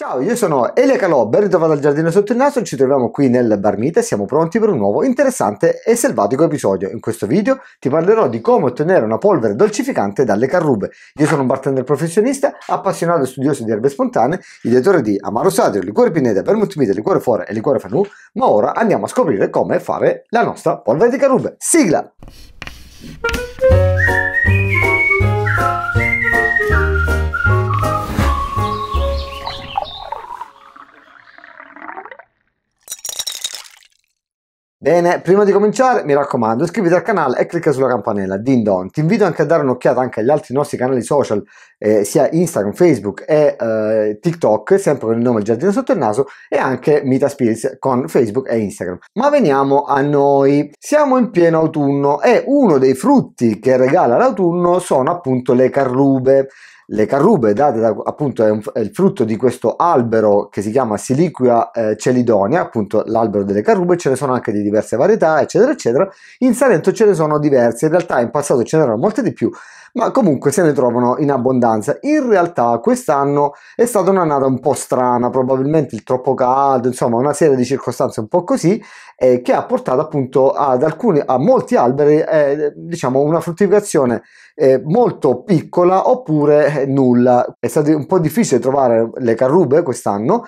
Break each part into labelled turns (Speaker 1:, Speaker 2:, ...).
Speaker 1: Ciao, io sono Elia Calò, ben ritrovato al Giardino Sotto il Naso, ci troviamo qui nel Barmite, e siamo pronti per un nuovo interessante e selvatico episodio. In questo video ti parlerò di come ottenere una polvere dolcificante dalle carrube. Io sono un bartender professionista, appassionato e studioso di erbe spontanee, ideatore di Amaro Satrio, liquore pineta, vermouth mite, liquore fora e liquore fanù, ma ora andiamo a scoprire come fare la nostra polvere di carrube. Sigla! Bene, prima di cominciare mi raccomando iscriviti al canale e clicca sulla campanella, din don. Ti invito anche a dare un'occhiata anche agli altri nostri canali social, eh, sia Instagram, Facebook e eh, TikTok, sempre con il nome Giardino Sotto il Naso, e anche Mita Spirits con Facebook e Instagram. Ma veniamo a noi. Siamo in pieno autunno e uno dei frutti che regala l'autunno sono appunto le carrube. Le carrube date da, appunto è, un, è, il frutto di questo albero che si chiama Siliquia eh, celidonia, appunto l'albero delle carrube, ce ne sono anche di diverse varietà, eccetera, eccetera. In Salento ce ne sono diverse, in realtà in passato ce n'erano molte di più, ma comunque se ne trovano in abbondanza. In realtà quest'anno è stata un'annata un po' strana, probabilmente il troppo caldo, insomma una serie di circostanze un po' così, eh, che ha portato appunto ad alcuni, a molti alberi, eh, diciamo una fruttificazione eh, molto piccola oppure eh, nulla. È stato un po' difficile trovare le carrube quest'anno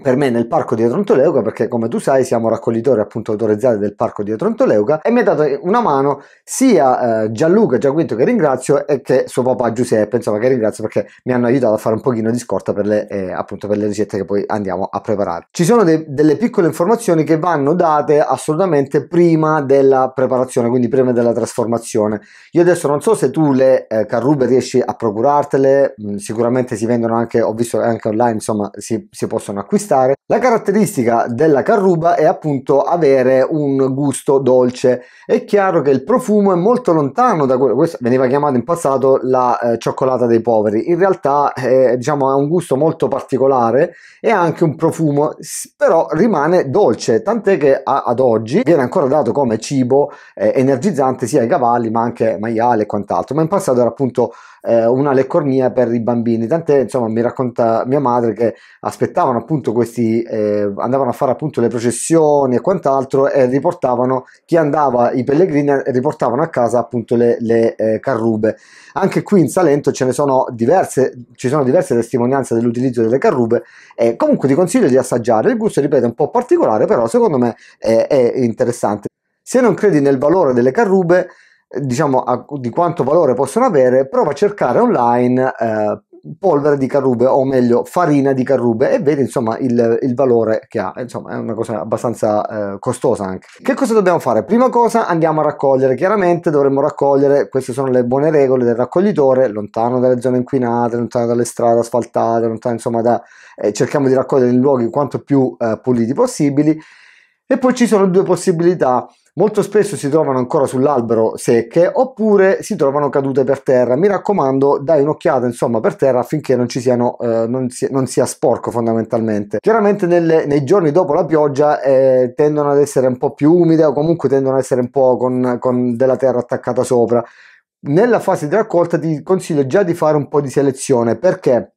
Speaker 1: per me nel parco di Trontoleuca, perché come tu sai siamo raccoglitori appunto autorizzati del parco di Trontoleuca, e mi ha dato una mano sia eh, Gianluca Giaquinto che ringrazio e che suo papà Giuseppe insomma che ringrazio perché mi hanno aiutato a fare un pochino di scorta per le, eh, appunto per le ricette che poi andiamo a preparare ci sono de- delle piccole informazioni che vanno date assolutamente prima della preparazione quindi prima della trasformazione io adesso non so se tu le eh, carrube riesci a procurartele mh, sicuramente si vendono anche ho visto anche online insomma si, si possono acquistare acquistare. La caratteristica della carruba è appunto avere un gusto dolce. È chiaro che il profumo è molto lontano da quello, questo veniva chiamato in passato la eh, cioccolata dei poveri. In realtà è, eh, diciamo, ha un gusto molto particolare e anche un profumo, però rimane dolce, tant'è che a, ad oggi viene ancora dato come cibo eh, energizzante sia ai cavalli ma anche ai maiale e quant'altro, ma in passato era appunto eh, una leccornia per i bambini. Tant'è, insomma, mi racconta mia madre che aspettavano appunto questi, eh, andavano a fare appunto le processioni e quant'altro e riportavano chi andava, i pellegrini, riportavano a casa appunto le, le eh, carrube. Anche qui in Salento ce ne sono diverse, ci sono diverse testimonianze dell'utilizzo delle carrube e comunque ti consiglio di assaggiare. Il gusto, ripeto, è un po' particolare, però secondo me è, è interessante. Se non credi nel valore delle carrube, diciamo, a, di quanto valore possono avere, prova a cercare online eh, polvere di carrube o meglio farina di carrube e vede insomma il, il valore che ha insomma è una cosa abbastanza eh, costosa anche che cosa dobbiamo fare prima cosa andiamo a raccogliere chiaramente dovremmo raccogliere queste sono le buone regole del raccoglitore lontano dalle zone inquinate lontano dalle strade asfaltate lontano insomma da eh, cerchiamo di raccogliere in luoghi quanto più eh, puliti possibili e poi ci sono due possibilità. Molto spesso si trovano ancora sull'albero secche oppure si trovano cadute per terra. Mi raccomando, dai un'occhiata insomma per terra affinché non ci siano, eh, non, si, non, sia sporco fondamentalmente. Chiaramente nelle, nei giorni dopo la pioggia eh, tendono ad essere un po' più umide o comunque tendono ad essere un po' con, con della terra attaccata sopra. Nella fase di raccolta ti consiglio già di fare un po' di selezione perché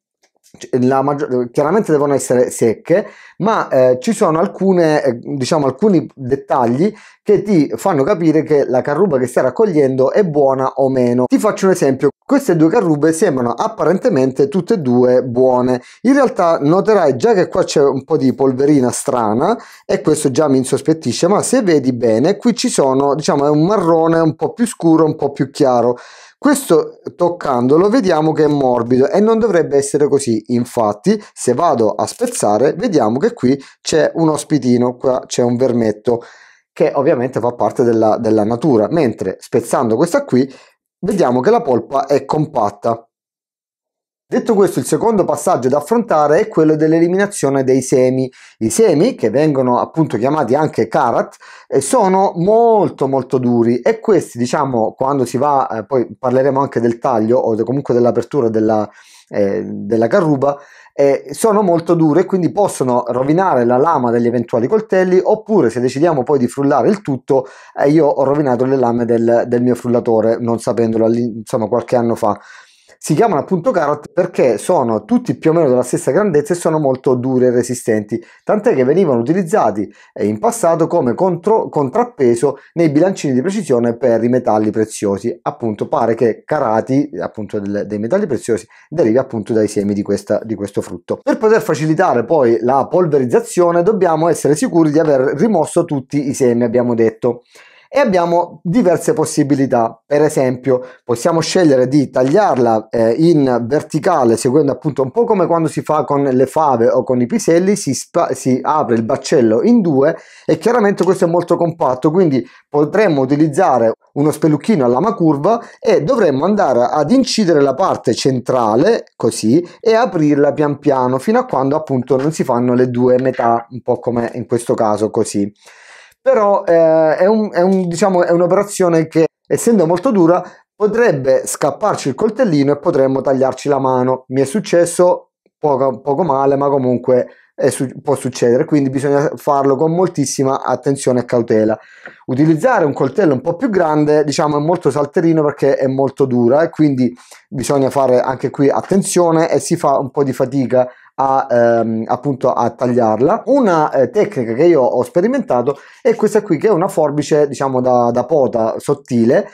Speaker 1: cioè, maggior... chiaramente devono essere secche, ma eh, ci sono alcune, eh, diciamo, alcuni dettagli che ti fanno capire che la carruba che stai raccogliendo è buona o meno. Ti faccio un esempio. Queste due carrube sembrano apparentemente tutte e due buone. In realtà noterai già che qua c'è un po' di polverina strana e questo già mi insospettisce, ma se vedi bene qui ci sono, diciamo, è un marrone un po' più scuro, un po' più chiaro. Questo toccandolo vediamo che è morbido e non dovrebbe essere così, infatti se vado a spezzare vediamo che qui c'è un ospitino, qua c'è un vermetto che ovviamente fa parte della, della natura, mentre spezzando questa qui vediamo che la polpa è compatta. Detto questo, il secondo passaggio da affrontare è quello dell'eliminazione dei semi. I semi, che vengono appunto chiamati anche karat, eh, sono molto molto duri e questi, diciamo, quando si va, eh, poi parleremo anche del taglio o comunque dell'apertura della, eh, della carruba, eh, sono molto dure e quindi possono rovinare la lama degli eventuali coltelli oppure se decidiamo poi di frullare il tutto, eh, io ho rovinato le lame del, del mio frullatore, non sapendolo, insomma qualche anno fa. Si chiamano appunto carrot perché sono tutti più o meno della stessa grandezza e sono molto duri e resistenti, tant'è che venivano utilizzati eh, in passato come contro, contrappeso nei bilancini di precisione per i metalli preziosi. Appunto pare che carati appunto del, dei metalli preziosi derivi appunto dai semi di, questa, di questo frutto. Per poter facilitare poi la polverizzazione dobbiamo essere sicuri di aver rimosso tutti i semi, abbiamo detto e abbiamo diverse possibilità. Per esempio, possiamo scegliere di tagliarla eh, in verticale, seguendo appunto un po' come quando si fa con le fave o con i piselli, si, spa- si apre il baccello in due e chiaramente questo è molto compatto, quindi potremmo utilizzare uno spellucchino a lama curva e dovremmo andare ad incidere la parte centrale così e aprirla pian piano fino a quando appunto non si fanno le due metà, un po' come in questo caso così però eh, è, un, è, un, diciamo, è un'operazione che essendo molto dura potrebbe scapparci il coltellino e potremmo tagliarci la mano. Mi è successo poco, poco male, ma comunque su- può succedere, quindi bisogna farlo con moltissima attenzione e cautela. Utilizzare un coltello un po' più grande, diciamo, è molto salterino perché è molto dura e eh, quindi bisogna fare anche qui attenzione e si fa un po' di fatica a, ehm, appunto a tagliarla. Una eh, tecnica che io ho sperimentato è questa qui che è una forbice diciamo da, da pota sottile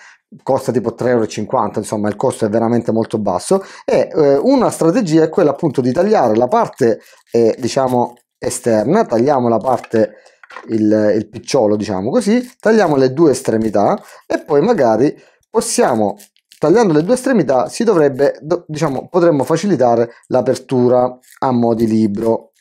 Speaker 1: costa tipo 3,50 euro insomma il costo è veramente molto basso e eh, una strategia è quella appunto di tagliare la parte eh, diciamo esterna tagliamo la parte il, il picciolo diciamo così tagliamo le due estremità e poi magari possiamo tagliando le due estremità si dovrebbe, diciamo, potremmo facilitare l'apertura a mo' di libro.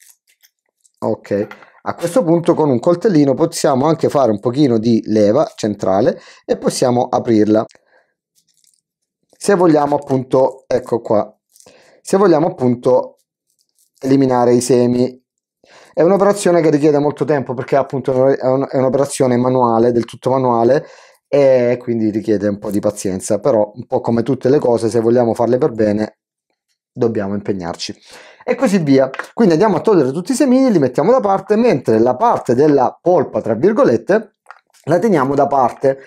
Speaker 1: Ok, a questo punto con un coltellino possiamo anche fare un pochino di leva centrale e possiamo aprirla. Se vogliamo appunto, ecco qua, se vogliamo appunto eliminare i semi è un'operazione che richiede molto tempo perché appunto è un'operazione manuale, del tutto manuale e quindi richiede un po' di pazienza, però un po' come tutte le cose, se vogliamo farle per bene dobbiamo impegnarci e così via. Quindi andiamo a togliere tutti i semini, li mettiamo da parte, mentre la parte della polpa, tra virgolette, la teniamo da parte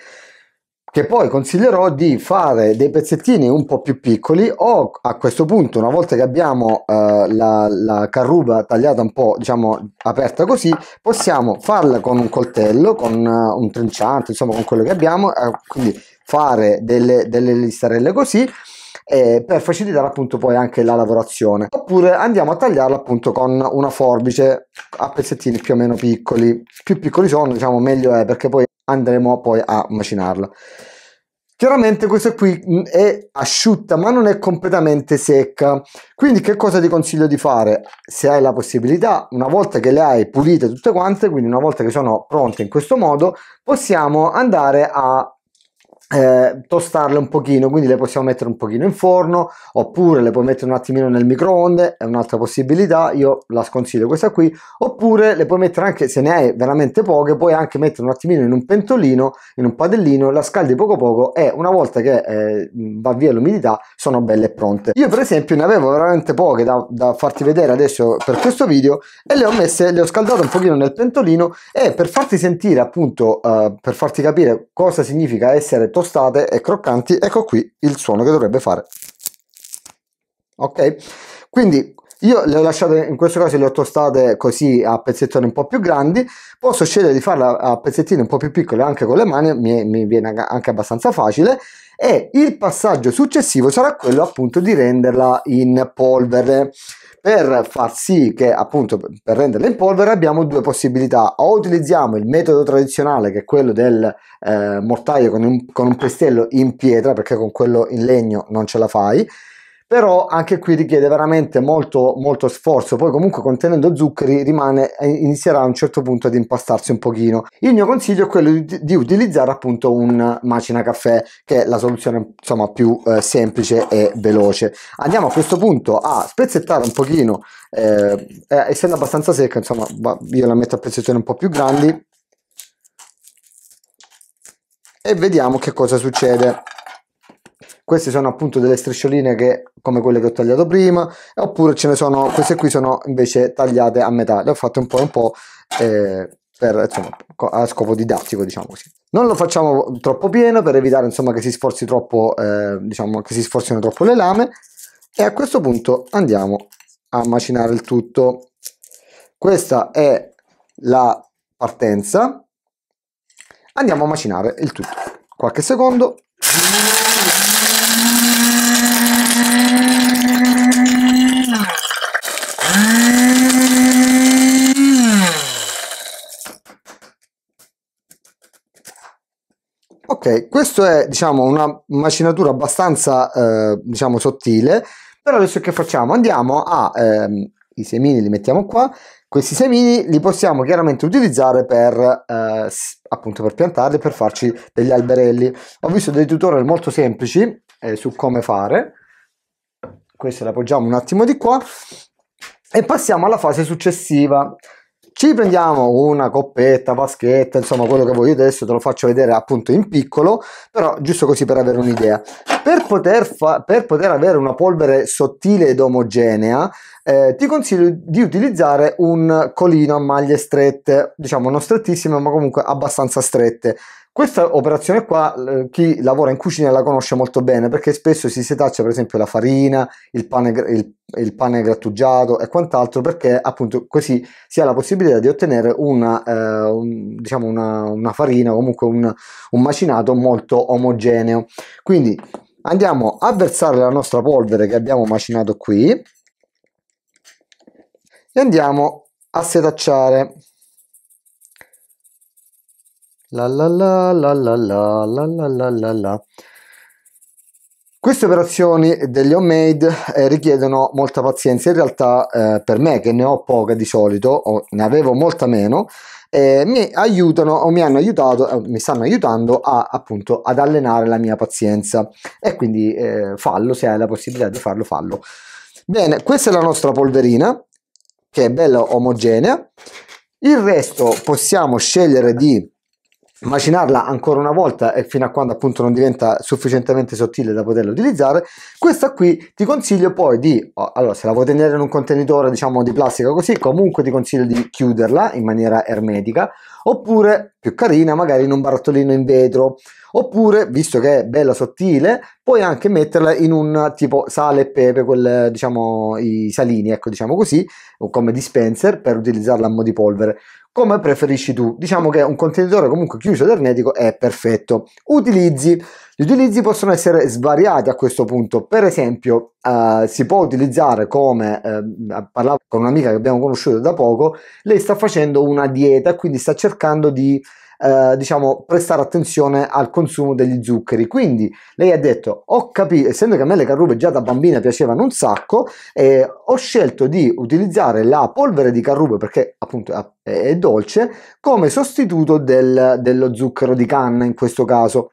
Speaker 1: che poi consiglierò di fare dei pezzettini un po' più piccoli o a questo punto una volta che abbiamo eh, la, la carruba tagliata un po' diciamo aperta così possiamo farla con un coltello con uh, un trinciante insomma con quello che abbiamo eh, quindi fare delle, delle listarelle così eh, per facilitare appunto poi anche la lavorazione oppure andiamo a tagliarla appunto con una forbice a pezzettini più o meno piccoli più piccoli sono diciamo meglio è perché poi andremo poi a macinarla. Chiaramente questa qui mm, è asciutta ma non è completamente secca, quindi che cosa ti consiglio di fare? Se hai la possibilità, una volta che le hai pulite tutte quante, quindi una volta che sono pronte in questo modo, possiamo andare a eh, tostarle un pochino quindi le possiamo mettere un pochino in forno oppure le puoi mettere un attimino nel microonde è un'altra possibilità io la sconsiglio questa qui oppure le puoi mettere anche se ne hai veramente poche puoi anche mettere un attimino in un pentolino in un padellino la scaldi poco poco e una volta che eh, va via l'umidità sono belle e pronte io per esempio ne avevo veramente poche da, da farti vedere adesso per questo video e le ho messe le ho scaldate un pochino nel pentolino e per farti sentire appunto eh, per farti capire cosa significa essere tostato tostate e croccanti, ecco qui il suono che dovrebbe fare. Ok? Quindi io le ho lasciate, in questo caso le ho tostate così a pezzettoni un po' più grandi, posso scegliere di farla a pezzettini un po' più piccoli anche con le mani, mi, mi viene anche abbastanza facile e il passaggio successivo sarà quello appunto di renderla in polvere. Per far sì che appunto per renderla in polvere abbiamo due possibilità, o utilizziamo il metodo tradizionale che è quello del eh, mortaio con un, con un pestello in pietra perché con quello in legno non ce la fai, però anche qui richiede veramente molto, molto sforzo poi comunque contenendo zuccheri rimane, eh, inizierà a un certo punto ad impastarsi un pochino il mio consiglio è quello di, di utilizzare appunto un macina caffè che è la soluzione insomma più eh, semplice e veloce andiamo a questo punto a spezzettare un pochino eh, eh, essendo abbastanza secca insomma io la metto a pezzettoni un po' più grandi e vediamo che cosa succede queste sono appunto delle striscioline che, come quelle che ho tagliato prima oppure ce ne sono queste qui sono invece tagliate a metà le ho fatte un po' un po' eh, per, insomma, a scopo didattico, diciamo così. Non lo facciamo troppo pieno per evitare insomma, che, si sforzi troppo, eh, diciamo, che si sforzino troppo le lame e a questo punto andiamo a macinare il tutto. Questa è la partenza. Andiamo a macinare il tutto. Qualche secondo. Ok, questo è diciamo una macinatura abbastanza eh, diciamo sottile, però adesso che facciamo? Andiamo a ehm, i semini li mettiamo qua, questi semini li possiamo chiaramente utilizzare per eh, appunto per piantarli, per farci degli alberelli. Ho visto dei tutorial molto semplici eh, su come fare, questo appoggiamo un attimo di qua e passiamo alla fase successiva. Ci prendiamo una coppetta, vaschetta, insomma quello che voglio adesso te lo faccio vedere appunto in piccolo, però giusto così per avere un'idea. Per poter, fa- per poter avere una polvere sottile ed omogenea, eh, ti consiglio di utilizzare un colino a maglie strette, diciamo non strettissime ma comunque abbastanza strette. Questa operazione qua chi lavora in cucina la conosce molto bene perché spesso si setaccia per esempio la farina, il pane, il, il pane grattugiato e quant'altro perché appunto così si ha la possibilità di ottenere una, eh, un, diciamo una, una farina comunque un, un macinato molto omogeneo. Quindi andiamo a versare la nostra polvere che abbiamo macinato qui e andiamo a setacciare la la la la la la la la la la Queste operazioni degli homemade eh, richiedono molta pazienza, in realtà eh, per me che ne ho poca di solito, o ne avevo molta meno, eh, mi aiutano o mi hanno aiutato, eh, mi stanno aiutando a, appunto ad allenare la mia pazienza e quindi eh, fallo, se hai la possibilità di farlo, fallo. Bene, questa è la nostra polverina che è bella omogenea, il resto possiamo scegliere di macinarla ancora una volta e fino a quando appunto non diventa sufficientemente sottile da poterla utilizzare questa qui ti consiglio poi di oh, allora se la vuoi tenere in un contenitore diciamo di plastica così comunque ti consiglio di chiuderla in maniera ermetica oppure più carina magari in un barattolino in vetro oppure visto che è bella sottile puoi anche metterla in un tipo sale e pepe quel, diciamo i salini ecco diciamo così come dispenser per utilizzarla a mo' di polvere come preferisci tu. Diciamo che un contenitore comunque chiuso ed ermetico è perfetto. Utilizzi. Gli utilizzi possono essere svariati a questo punto. Per esempio, eh, si può utilizzare come eh, parlavo con un'amica che abbiamo conosciuto da poco, lei sta facendo una dieta, quindi sta cercando di eh, diciamo, prestare attenzione al consumo degli zuccheri. Quindi lei ha detto, ho capito, essendo che a me le carrube già da bambina piacevano un sacco, eh, ho scelto di utilizzare la polvere di carrube perché appunto è, dolce come sostituto del, dello zucchero di canna in questo caso.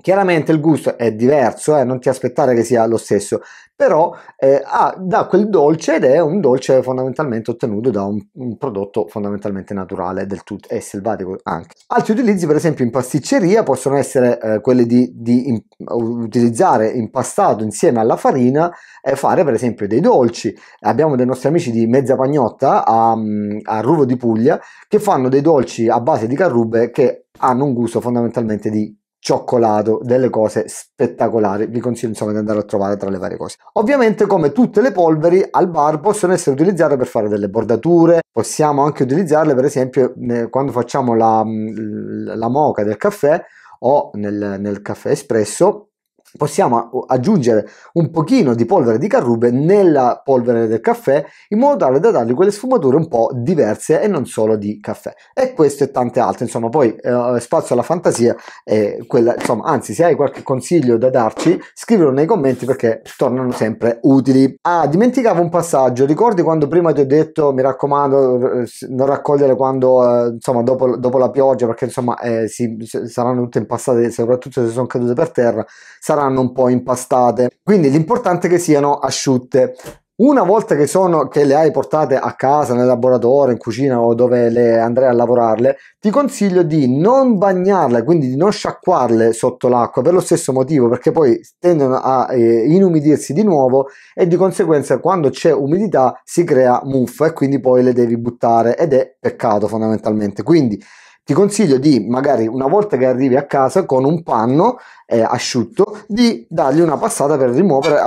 Speaker 1: Chiaramente il gusto è diverso, eh? non ti aspettare che sia lo stesso, però eh, ha, dà quel dolce ed è un dolce fondamentalmente ottenuto da un, un prodotto fondamentalmente naturale del tutto e selvatico anche. Altri utilizzi per esempio in pasticceria possono essere eh, quelli di, di in, utilizzare impastato insieme alla farina e fare per esempio dei dolci. Abbiamo dei nostri amici di Mezza Pagnotta a, mm, a Ruvo di Puglia che fanno dei dolci a base di carrube che hanno un gusto fondamentalmente di cioccolato, delle cose spettacolari. Vi consiglio insomma di andare a trovare tra le varie cose. Ovviamente, come tutte le polveri, al bar possono essere utilizzate per fare delle bordature, possiamo anche utilizzarle, per esempio, quando facciamo la, mm, la moca del caffè o nel, nel caffè espresso possiamo aggiungere un pochino di polvere di carrube nella polvere del caffè in modo tale da dargli quelle sfumature un po' diverse e non solo di caffè e questo e tante altre insomma poi eh, spazio alla fantasia eh, quella, insomma anzi se hai qualche consiglio da darci scrivilo nei commenti perché tornano sempre utili ah dimenticavo un passaggio ricordi quando prima ti ho detto mi raccomando eh, non raccogliere quando eh, insomma dopo, dopo, la pioggia perché insomma eh, si, saranno tutte impassate soprattutto se sono cadute per terra sarà saranno un po' impastate. Quindi l'importante è che siano asciutte. Una volta che, sono, che, le hai portate a casa, nel laboratorio, in cucina o dove le andrai a lavorarle, ti consiglio di non bagnarle, quindi di non sciacquarle sotto l'acqua per lo stesso motivo, perché poi tendono a eh, inumidirsi di nuovo e di conseguenza quando c'è umidità si crea muffa e quindi poi le devi buttare ed è peccato fondamentalmente. Quindi ti consiglio di magari una volta che arrivi a casa con un panno eh, asciutto di dargli una passata per rimuovere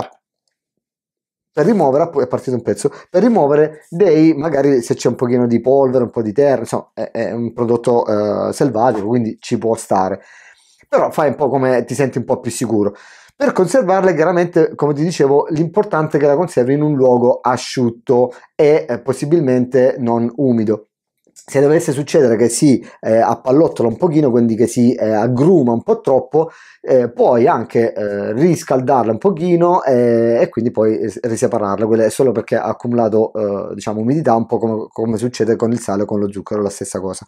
Speaker 1: per rimuovere è partito un pezzo per rimuovere dei magari se c'è un pochino di polvere un po' di terra insomma è, è un prodotto eh, selvatico quindi ci può stare però fai un po' come ti senti un po' più sicuro per conservarle, chiaramente, come ti dicevo, l'importante è che la conservi in un luogo asciutto e eh, possibilmente non umido se dovesse succedere che si eh, appallottola un pochino, quindi che si eh, aggruma un po' troppo, eh, puoi anche eh, riscaldarla un pochino eh, e quindi poi risepararla, quello è solo perché ha accumulato eh, diciamo umidità, un po' come, come succede con il sale o con lo zucchero, la stessa cosa.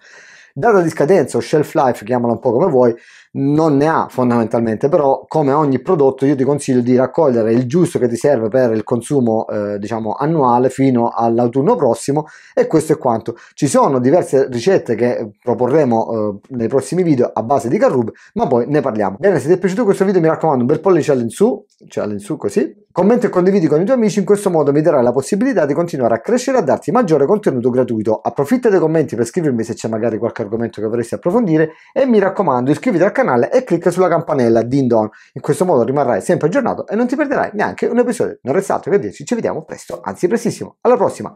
Speaker 1: Data di scadenza o shelf life, chiamala un po' come vuoi, non ne ha fondamentalmente, però come ogni prodotto io ti consiglio di raccogliere il giusto che ti serve per il consumo eh, diciamo annuale fino all'autunno prossimo e questo è quanto. Ci sono diverse ricette che proporremo eh, nei prossimi video a base di carrub, ma poi ne parliamo. Bene, se ti è piaciuto questo video mi raccomando un bel pollice all'insù, cioè all'insù così, commenta e condividi con i tuoi amici, in questo modo mi darai la possibilità di continuare a crescere e a darti maggiore contenuto gratuito. Approfitta dei commenti per scrivermi se c'è magari qualche argomento che vorresti approfondire e mi raccomando iscriviti al canale canale e clicca sulla campanella Din Don. In questo modo rimarrai sempre aggiornato e non ti perderai neanche un episodio. Non resta altro che dirci, ci vediamo presto, anzi prestissimo. Alla prossima!